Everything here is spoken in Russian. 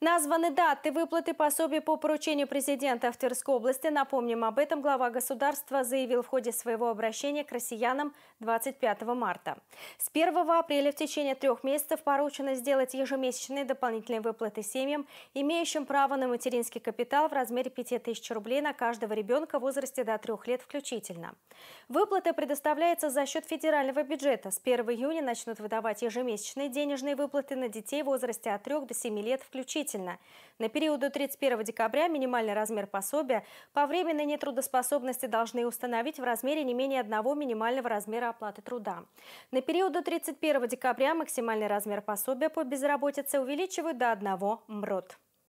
Названы даты выплаты пособий по поручению президента в Тверской области. Напомним об этом, глава государства заявил в ходе своего обращения к россиянам 25 марта. С 1 апреля в течение трех месяцев поручено сделать ежемесячные дополнительные выплаты семьям, имеющим право на материнский капитал в размере 5000 рублей на каждого ребенка в возрасте до трех лет включительно. Выплаты предоставляются за счет федерального бюджета. С 1 июня начнут выдавать ежемесячные денежные выплаты на детей в возрасте от 3 до 7 лет включительно. На период до 31 декабря минимальный размер пособия по временной нетрудоспособности должны установить в размере не менее одного минимального размера оплаты труда. На период до 31 декабря максимальный размер пособия по безработице увеличивают до 1 мрод.